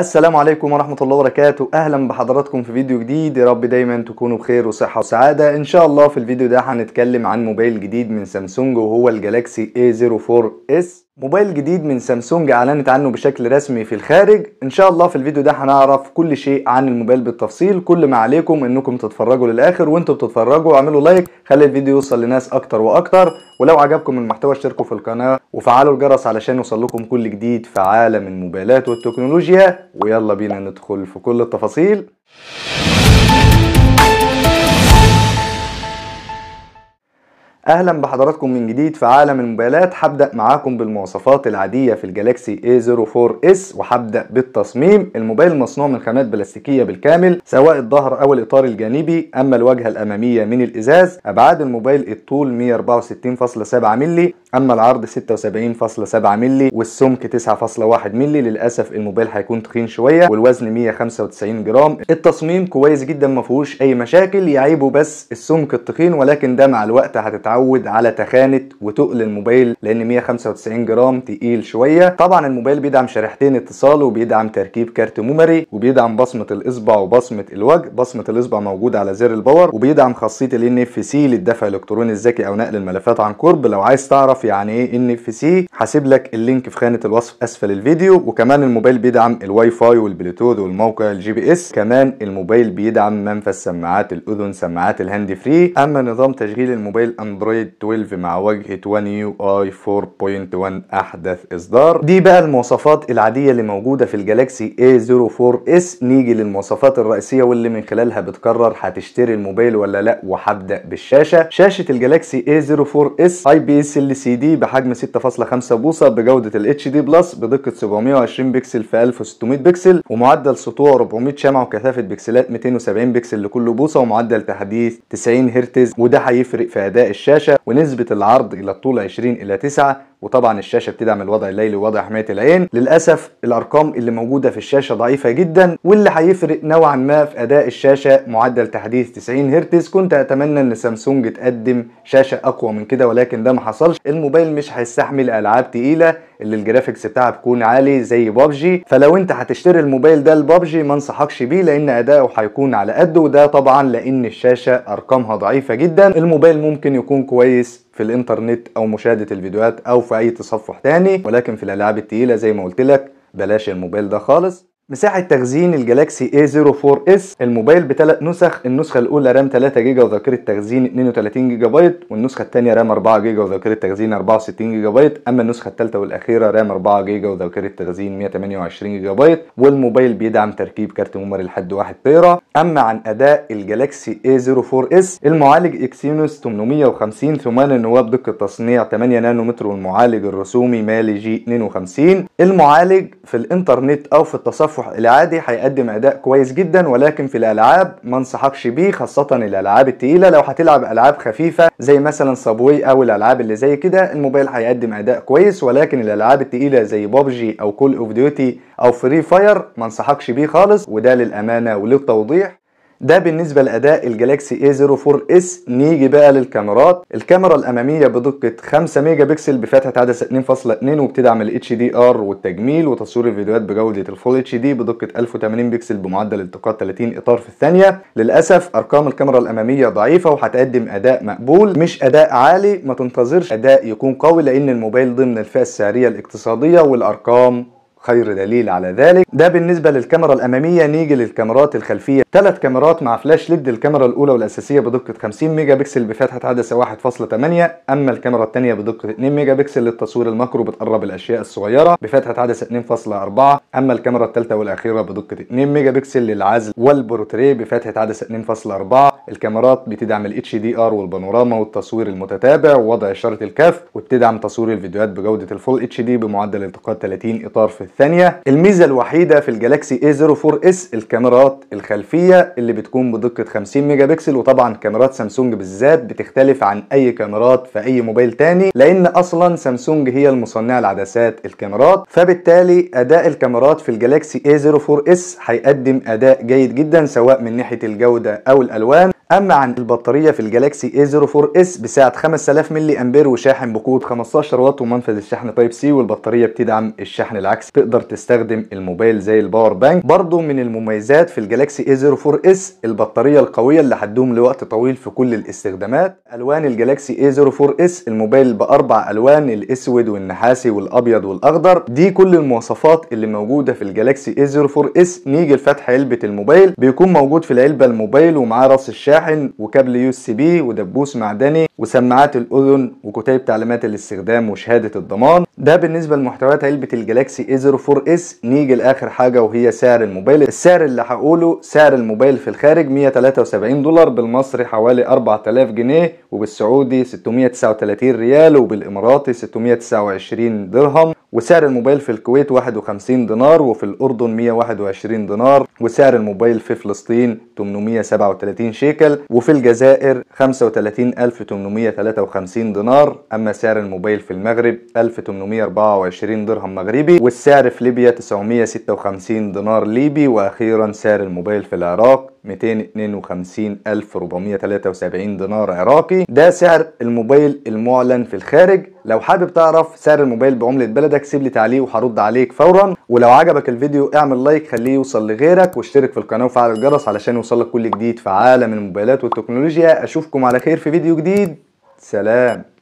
السلام عليكم ورحمة الله وبركاته أهلا بحضراتكم في فيديو جديد يا رب دايما تكونوا بخير وصحة وسعادة إن شاء الله في الفيديو ده هنتكلم عن موبايل جديد من سامسونج وهو الجالاكسي A04s موبايل جديد من سامسونج اعلنت عنه بشكل رسمي في الخارج ان شاء الله في الفيديو ده هنعرف كل شيء عن الموبايل بالتفصيل كل ما عليكم انكم تتفرجوا للاخر وانتم بتتفرجوا اعملوا لايك خلي الفيديو يوصل لناس اكتر واكتر ولو عجبكم المحتوى اشتركوا في القناة وفعلوا الجرس علشان يوصل لكم كل جديد في عالم الموبايلات والتكنولوجيا ويلا بينا ندخل في كل التفاصيل اهلا بحضراتكم من جديد في عالم الموبايلات هبدا معاكم بالمواصفات العاديه في الجالاكسي A04s وهبدا بالتصميم الموبايل مصنوع من خامات بلاستيكيه بالكامل سواء الظهر او الاطار الجانبي اما الواجهه الاماميه من الازاز ابعاد الموبايل الطول 164.7 مللي اما العرض 76.7 مللي والسمك 9.1 مللي للاسف الموبايل هيكون تخين شويه والوزن 195 جرام التصميم كويس جدا ما فيهوش اي مشاكل يعيبه بس السمك التخين ولكن ده مع الوقت هتتعود على تخانه وتقل الموبايل لان 195 جرام تقيل شويه طبعا الموبايل بيدعم شريحتين اتصال وبيدعم تركيب كارت ميموري وبيدعم بصمه الاصبع وبصمه الوجه بصمه الاصبع موجوده على زر الباور وبيدعم خاصيه ال ان اف سي للدفع الالكتروني الذكي او نقل الملفات عن قرب لو عايز تعرف يعني ايه ان اف سي هسيب لك اللينك في خانه الوصف اسفل الفيديو وكمان الموبايل بيدعم الواي فاي والبلوتوث والموقع الجي بي اس كمان الموبايل بيدعم منفذ سماعات الاذن سماعات الهاند فري اما نظام تشغيل الموبايل اندرويد 12 مع واجهه 1 يو اي 4.1 احدث اصدار دي بقى المواصفات العاديه اللي موجوده في الجالاكسي اي 04 اس نيجي للمواصفات الرئيسيه واللي من خلالها بتقرر هتشتري الموبايل ولا لا وهبدا بالشاشه شاشه الجالاكسي اي 04 اس اي بي اس ال سي دي بحجم 6.5 بوصة بجودة ال HD بلس بدقة 720 بكسل في 1600 بكسل ومعدل سطوع 400 شمع وكثافة بكسلات 270 بكسل لكل بوصة ومعدل تحديث 90 هرتز وده هيفرق في أداء الشاشة ونسبة العرض إلى الطول 20 إلى 9 وطبعا الشاشه بتدعم الوضع الليلي ووضع حمايه العين للاسف الارقام اللي موجوده في الشاشه ضعيفه جدا واللي هيفرق نوعا ما في اداء الشاشه معدل تحديث 90 هرتز كنت اتمنى ان سامسونج تقدم شاشه اقوى من كده ولكن ده ما حصلش الموبايل مش هيستحمل العاب تقيله اللي الجرافيكس بتاعها بيكون عالي زي بابجي فلو انت هتشتري الموبايل ده لبابجي ما انصحكش بيه لان اداؤه هيكون على قده وده طبعا لان الشاشه ارقامها ضعيفه جدا الموبايل ممكن يكون كويس في الانترنت او مشاهده الفيديوهات او في اي تصفح تاني ولكن في الالعاب التقيله زي ما قلت لك بلاش الموبايل ده خالص مساحة تخزين الجلاكسي A04s الموبايل بثلاث نسخ النسخة الأولى رام 3 جيجا وذاكرة تخزين 32 جيجا بايت والنسخة الثانية رام 4 جيجا وذاكرة تخزين 64 جيجا بايت أما النسخة الثالثة والأخيرة رام 4 جيجا وذاكرة تخزين 128 جيجا بايت والموبايل بيدعم تركيب كارت ميموري لحد 1 تيرا أما عن أداء الجلاكسي A04s المعالج إكسينوس 850 ثمان نواب بدقة تصنيع 8 نانو متر والمعالج الرسومي مالي جي 52 المعالج في الإنترنت أو في التصفح ظرفه العادي هيقدم اداء كويس جدا ولكن في الالعاب ما انصحكش بيه خاصه الالعاب التقيله لو هتلعب العاب خفيفه زي مثلا صابوي او الالعاب اللي زي كده الموبايل هيقدم اداء كويس ولكن الالعاب التقيله زي بابجي او كول اوف ديوتي او فري فاير ما انصحكش بيه خالص وده للامانه وللتوضيح ده بالنسبة لأداء الجلاكسي A04S نيجي بقى للكاميرات الكاميرا الأمامية بدقة 5 ميجا بكسل بفتحة عدسة 2.2 وبتدعم ال HDR والتجميل وتصوير الفيديوهات بجودة الفول HD بدقة 1080 بكسل بمعدل التقاط 30 إطار في الثانية للأسف أرقام الكاميرا الأمامية ضعيفة وهتقدم أداء مقبول مش أداء عالي ما تنتظرش أداء يكون قوي لأن الموبايل ضمن الفئة السعرية الاقتصادية والأرقام خير دليل على ذلك ده بالنسبه للكاميرا الاماميه نيجي للكاميرات الخلفيه ثلاث كاميرات مع فلاش ليد الكاميرا الاولى والاساسيه بدقه 50 ميجا بكسل بفتحه عدسه 1.8 اما الكاميرا الثانيه بدقه 2 ميجا بكسل للتصوير الماكرو بتقرب الاشياء الصغيره بفتحه عدسه 2.4 اما الكاميرا الثالثه والاخيره بدقه 2 ميجا بكسل للعزل والبورتريه بفتحه عدسه 2.4 الكاميرات بتدعم ال دي ار والبانوراما والتصوير المتتابع ووضع اشاره الكف وبتدعم تصوير الفيديوهات بجوده الفول اتش دي بمعدل التقاط 30 اطار في الثانية الميزة الوحيدة في الجالاكسي A04s الكاميرات الخلفية اللي بتكون بدقة 50 ميجا بكسل وطبعا كاميرات سامسونج بالذات بتختلف عن اي كاميرات في اي موبايل تاني لان اصلا سامسونج هي المصنعة لعدسات الكاميرات فبالتالي اداء الكاميرات في الجالاكسي A04s هيقدم اداء جيد جدا سواء من ناحية الجودة او الالوان اما عن البطاريه في الجالاكسي A04s بسعه 5000 ملي امبير وشاحن بقوه 15 واط ومنفذ الشحن تايب سي والبطاريه بتدعم الشحن العكسي تقدر تستخدم الموبايل زي الباور بانك برضو من المميزات في الجلاكسي A04 اس البطارية القوية اللي هتدوم لوقت طويل في كل الاستخدامات الوان الجلاكسي A04 اس الموبايل باربع الوان الاسود والنحاسي والابيض والاخضر دي كل المواصفات اللي موجودة في الجلاكسي A04 اس نيجي لفتح علبة الموبايل بيكون موجود في العلبة الموبايل ومعاه راس الشاحن وكابل يو اس بي ودبوس معدني وسماعات الاذن وكتيب تعليمات الاستخدام وشهادة الضمان ده بالنسبة لمحتويات علبة الجلاكسي s s نيجي لاخر حاجه وهي سعر الموبايل السعر اللي هقوله سعر الموبايل في الخارج 173 دولار بالمصري حوالي 4000 جنيه وبالسعودي 639 ريال وبالاماراتي 629 درهم وسعر الموبايل في الكويت 51 دينار وفي الأردن 121 دينار وسعر الموبايل في فلسطين 837 شيكل وفي الجزائر 35853 دينار أما سعر الموبايل في المغرب 1824 درهم مغربي والسعر في ليبيا 956 دينار ليبي وأخيرا سعر الموبايل في العراق 252473 دينار عراقي ده سعر الموبايل المعلن في الخارج لو حابب تعرف سعر الموبايل بعملة بلدك سيب لي تعليق وهرد عليك فورا ولو عجبك الفيديو اعمل لايك خليه يوصل لغيرك واشترك في القناة وفعل الجرس علشان يوصلك كل جديد في عالم الموبايلات والتكنولوجيا اشوفكم على خير في فيديو جديد سلام